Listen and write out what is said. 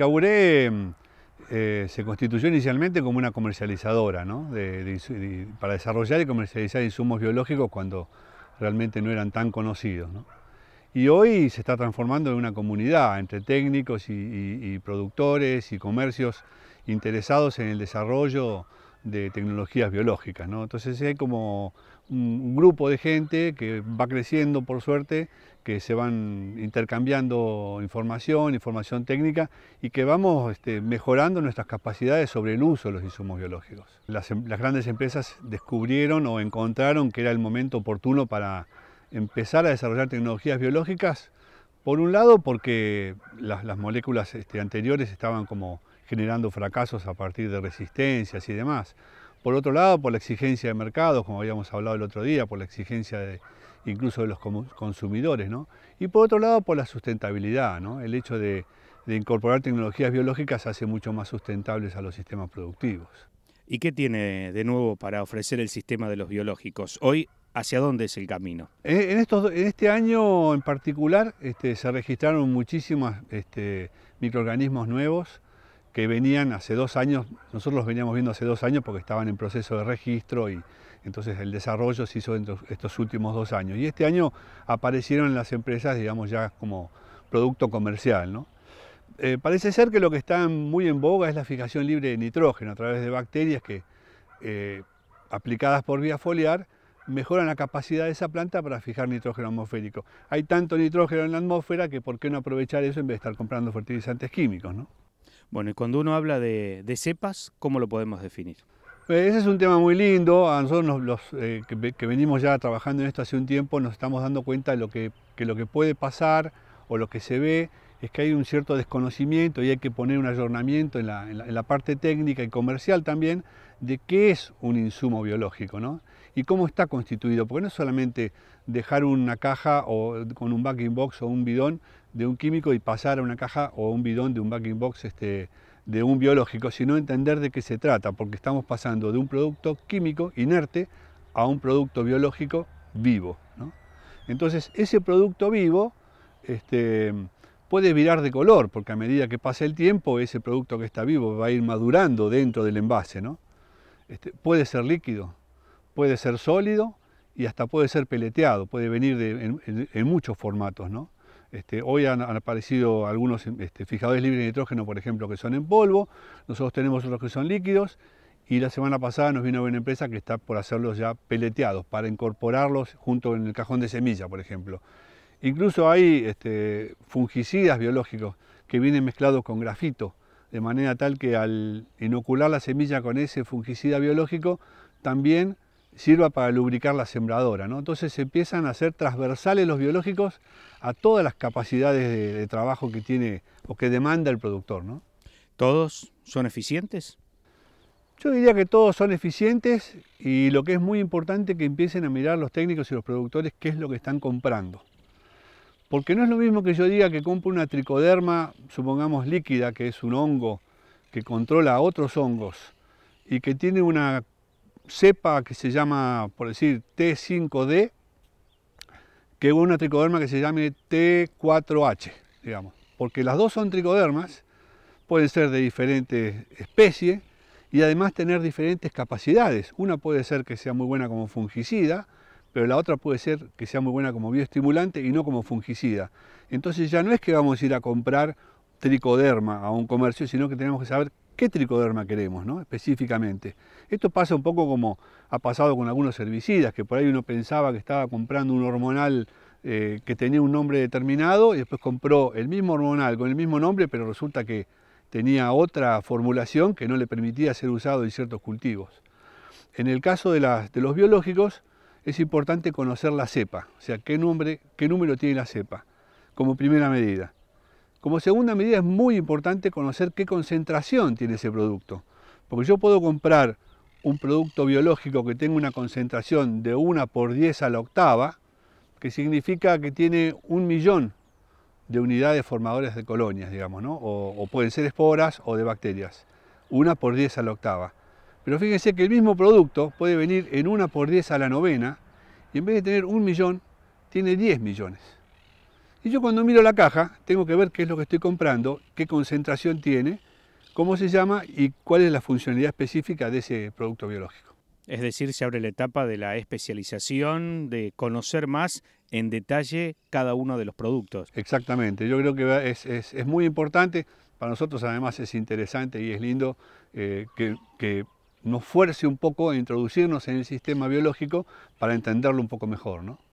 Caburé eh, se constituyó inicialmente como una comercializadora, para desarrollar y comercializar insumos biológicos cuando realmente no eran tan conocidos. Y hoy se está transformando en una comunidad entre técnicos y, y productores y comercios interesados en el desarrollo de tecnologías biológicas. Entonces hay como un grupo de gente que va creciendo, por suerte, que se van intercambiando información, información técnica y que vamos este, mejorando nuestras capacidades sobre el uso de los insumos biológicos. Em, las, grandes empresas descubrieron o encontraron que era el momento oportuno para empezar a desarrollar tecnologías biológicas, por un lado porque las, moléculas este, anteriores estaban como generando fracasos a partir de resistencias y demás. Por otro lado, por la exigencia de mercados, como habíamos hablado el otro día, por la exigencia de, incluso de los consumidores, ¿no? Y por otro lado, por la sustentabilidad, El hecho de, incorporar tecnologías biológicas hace mucho más sustentables a los sistemas productivos. ¿Y qué tiene de nuevo para ofrecer el sistema de los biológicos? Hoy, ¿hacia dónde es el camino? En, estos, en este año en particular este, se registraron muchísimos este, microorganismos nuevos que venían hace dos años, nosotros los veníamos viendo hace dos años porque estaban en proceso de registro y entonces el desarrollo se hizo en estos últimos dos años. Y este año aparecieron en las empresas, digamos, ya como producto comercial. ¿no? Eh, parece ser que lo que está muy en boga es la fijación libre de nitrógeno a través de bacterias que, eh, aplicadas por vía foliar, mejoran la capacidad de esa planta para fijar nitrógeno atmosférico. Hay tanto nitrógeno en la atmósfera que por qué no aprovechar eso en vez de estar comprando fertilizantes químicos, bueno, y cuando uno habla de, cepas, ¿cómo lo podemos definir? Eh, ese es un tema muy lindo. A nosotros los eh, que, venimos ya trabajando en esto hace un tiempo nos estamos dando cuenta de lo que, lo que puede pasar o lo que se ve es que hay un cierto desconocimiento y hay que poner un ayornamiento en la, en la parte técnica y comercial también de qué es un insumo biológico. ¿no? y cómo está constituido, porque no es solamente dejar una caja o con un backing box o un bidón de un químico y pasar a una caja o un bidón de un backing box este, de un biológico, sino entender de qué se trata, porque estamos pasando de un producto químico inerte a un producto biológico vivo. Entonces, ese producto vivo este, puede virar de color, porque a medida que pasa el tiempo, ese producto que está vivo va a ir madurando dentro del envase. ¿no? Este, puede ser líquido, puede ser sólido y hasta puede ser peleteado, puede venir en, muchos formatos. ¿no? Este, hoy han, aparecido algunos este, fijadores libres de nitrógeno, por ejemplo, que son en polvo, nosotros tenemos otros que son líquidos y la semana pasada nos vino una empresa que está por hacerlos ya peleteados, para incorporarlos junto en el cajón de semilla, por ejemplo. Incluso hay este, fungicidas biológicos que vienen mezclados con grafito, de manera tal que al inocular la semilla con ese fungicida biológico, también sirva para lubricar la sembradora. ¿no? Entonces se empiezan a hacer transversales los biológicos a todas las capacidades de, trabajo que tiene o que demanda el productor. ¿no? ¿Todos son eficientes? Yo diría que todos son eficientes y lo que es muy importante que empiecen a mirar los técnicos y los productores qué es lo que están comprando. Porque no es lo mismo que yo diga que compro una tricoderma, supongamos líquida, que es un hongo que controla otros hongos y que tiene una sepa que se llama, por decir, T5D, que una tricoderma que se llame T4H, digamos. Porque las dos son tricodermas, pueden ser de diferentes especies y además tener diferentes capacidades. Una puede ser que sea muy buena como fungicida, pero la otra puede ser que sea muy buena como bioestimulante y no como fungicida. Entonces ya no es que vamos a ir a comprar tricoderma a un comercio, sino que tenemos que saber ¿Qué tricoderma queremos específicamente? Esto pasa un poco como ha pasado con algunos herbicidas, que por ahí uno pensaba que estaba comprando un hormonal eh, que tenía un nombre determinado y después compró el mismo hormonal con el mismo nombre, pero resulta que tenía otra formulación que no le permitía ser usado en ciertos cultivos. En el caso de, de los biológicos, es importante conocer la cepa, o sea, qué, nombre, qué número tiene la cepa, como primera medida. Como segunda medida es muy importante conocer qué concentración tiene ese producto, porque yo puedo comprar un producto biológico que tenga una concentración de 1 por 10 a la octava, que significa que tiene un millón de unidades formadoras de colonias, digamos, ¿no? o, pueden ser esporas o de bacterias, 1 por 10 a la octava. Pero fíjense que el mismo producto puede venir en 1 por 10 a la novena y en vez de tener un millón, tiene 10 millones. Y yo cuando miro la caja, tengo que ver qué es lo que estoy comprando, qué concentración tiene, cómo se llama y cuál es la funcionalidad específica de ese producto biológico. Es decir, se abre la etapa de la especialización, de conocer más en detalle cada uno de los productos. Exactamente, yo creo que es, muy importante, para nosotros además es interesante y es lindo eh, que, nos fuerce un poco a introducirnos en el sistema biológico para entenderlo un poco mejor.